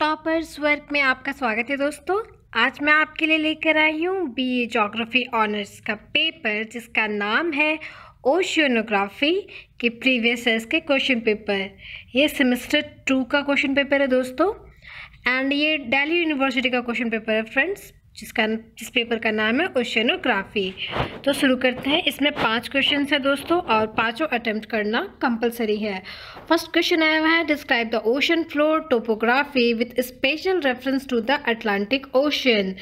toppers work में आपका स्वागत है दोस्तों आज मैं आपके लिए लेकर आई हूँ बीए जोग्राफ़ी ऑनर्स का पेपर जिसका नाम है ओशियोनोग्राफी के प्रीवियस ईयर्स के क्वेश्चन पेपर ये सेमेस्टर टू का क्वेश्चन पेपर है दोस्तों एंड ये दिल्ली यूनिवर्सिटी का क्वेश्चन पेपर है फ्रेंड्स जिसका जिस पेपर का नाम है ओशनोग्राफी तो शुरू करते हैं इसमें पांच क्वेश्चन है दोस्तों और पांचों अटेम्प्ट करना कंपलसरी है फर्स्ट क्वेश्चन आया हुआ है describe the ocean floor topography with special reference to the Atlantic Ocean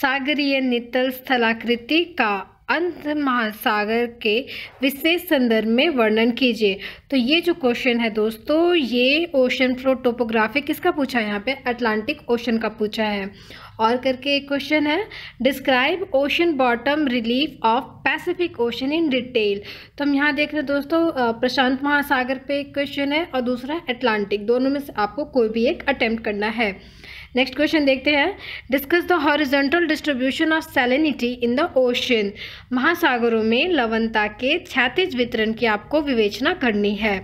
सागरीय नितल स्थलाकृति का अंत महासागर के विशेष संदर्भ में वर्णन कीजिए तो ये जो क्वेश्चन है दोस्तों ये ओशन फ्लोर टोपोग्राफी किसका पूछा है यहाँ पे अटलांटिक ओशन का पूछा है और करके एक क्वेश्चन है describe ocean bottom relief of Pacific Ocean in detail तो हम यहाँ देख रहे हैं दोस्तों प्रशांत महासागर पे एक क्वेश्चन है और दूसरा अटलांटिक दोनों में से आपको कोई भी एक अटैम्प्ट करना है नेक्स्ट क्वेश्चन देखते हैं discuss the horizontal distribution of salinity in the ocean महासागरों में लवणता के क्षैतिज वितरण की आपको विवेचना करनी है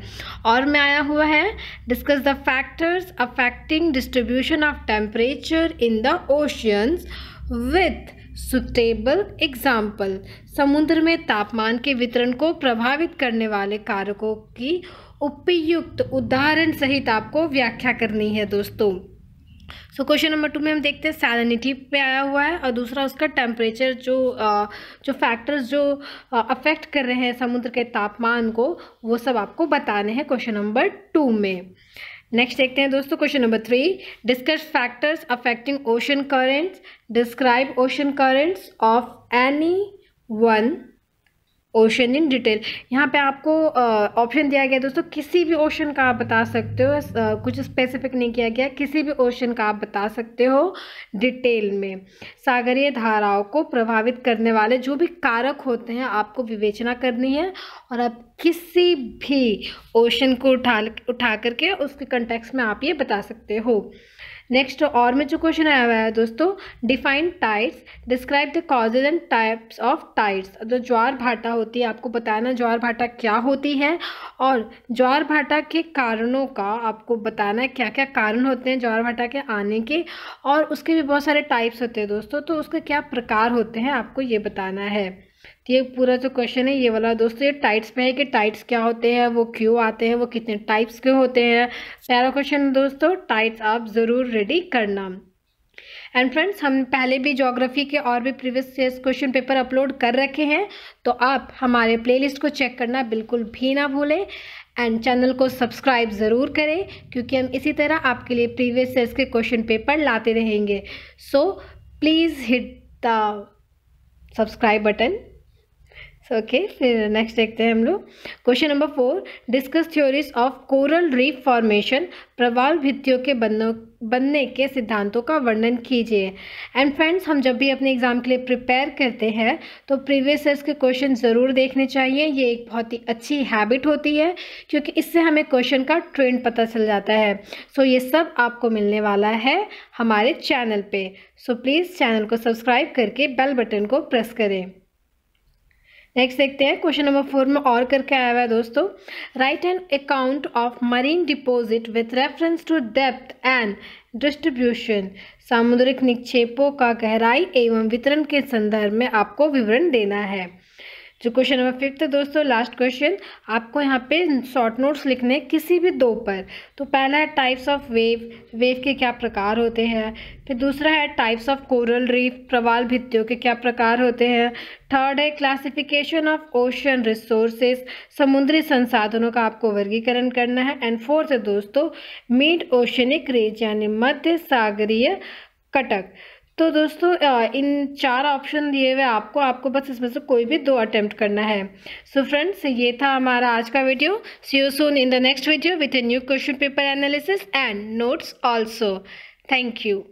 और में आया हुआ है discuss the factors affecting distribution of temperature in the oceans with suitable example समुद्र में तापमान के वितरण को प्रभावित करने वाले कारकों की उपयुक्त उदाहरण सहित आपको व्याख्या करनी है दोस्तों सो क्वेश्चन नंबर टू में हम देखते हैं सैलिनिटी पे आया हुआ है और दूसरा उसका टेम्परेचर जो जो फैक्टर्स जो अफेक्ट कर रहे हैं समुद्र के तापमान को वो सब आपको बताने हैं क्वेश्चन नंबर टू में नेक्स्ट देखते हैं दोस्तों question number three discuss factors affecting ocean currents describe ocean currents of any one ocean in detail यहाँ पे आपको ऑप्शन दिया गया दोस्तों किसी भी ओशन का आप बता सकते हो आ, कुछ स्पेसिफिक नहीं किया गया किसी भी ओशन का आप बता सकते हो डिटेल में सागरीय धाराओं को प्रभावित करने वाले जो भी कारक होते हैं आपको विवेचना करनी है और आप किसी भी ओशन को उठा उठा करके उसके कंटेक्स में आप ये बता सकते हो नेक्स्ट और में जो क्वेश्चन आया हुआ है दोस्तों define tides describe the causes and types of tides जो ज्वार भाटा होती है आपको बताना ज्वार भाटा क्या होती है और ज्वार भाटा के कारणों का आपको बताना है क्या क्या कारण होते हैं ज्वार भाटा के आने के और उसके भी बहुत सारे टाइप्स होते हैं दोस्तों तो उसके क्या प्रकार होते हैं आपको ये बताना है तो ये पूरा जो क्वेश्चन है ये वाला दोस्तों ये टाइट्स में है कि टाइट्स क्या होते हैं वो क्यों आते हैं वो कितने टाइप्स के होते हैं पहला क्वेश्चन दोस्तों टाइट्स आप ज़रूर रेडी करना एंड फ्रेंड्स हम पहले भी जोग्राफी के और भी प्रीवियस क्वेश्चन पेपर अपलोड कर रखे हैं तो आप हमारे प्लेलिस्ट को चेक करना बिल्कुल भी ना भूलें एंड चैनल को सब्सक्राइब ज़रूर करें क्योंकि हम इसी तरह आपके लिए प्रीवियस ईयर्स के क्वेश्चन पेपर लाते रहेंगे so please hit the subscribe button okay फिर नेक्स्ट देखते हैं हम लोग question number four discuss theories of coral reef formation प्रवाल भित्तियों के बनों बनने के सिद्धांतों का वर्णन कीजिए एंड फ्रेंड्स हम जब भी अपने एग्ज़ाम के लिए प्रिपेयर करते हैं तो प्रीवियस ईयर्स के क्वेश्चन ज़रूर देखने चाहिए ये एक बहुत ही अच्छी हैबिट होती है क्योंकि इससे हमें क्वेश्चन का ट्रेंड पता चल जाता है सो so, ये सब आपको मिलने वाला है हमारे चैनल पे सो so, प्लीज़ चैनल को सब्सक्राइब करके बेल बटन को प्रेस करें नेक्स्ट देखते हैं क्वेश्चन नंबर फोर में और करके आया हुआ है दोस्तों write an account of marine deposit with reference to depth and distribution सामुद्रिक निक्षेपों का गहराई एवं वितरण के संदर्भ में आपको विवरण देना है जो क्वेश्चन नंबर फिफ्थ है दोस्तों लास्ट क्वेश्चन आपको यहाँ पे शॉर्ट नोट्स लिखने किसी भी दो पर तो पहला है टाइप्स ऑफ वेव वेव के क्या प्रकार होते हैं फिर दूसरा है टाइप्स ऑफ कोरल रीफ प्रवाल भित्तियों के क्या प्रकार होते हैं थर्ड है क्लासिफिकेशन ऑफ ओशन रिसोर्सेज समुद्री संसाधनों का आपको वर्गीकरण करना है एंड फोर्थ है दोस्तों मिड ओशनिक रेज यानी मध्य सागरीय कटक तो दोस्तों इन चार ऑप्शन दिए हुए आपको आपको बस इसमें से कोई भी दो अटेम्प्ट करना है सो so फ्रेंड्स ये था हमारा आज का video see you soon in the next video with a new question paper analysis and notes also thank you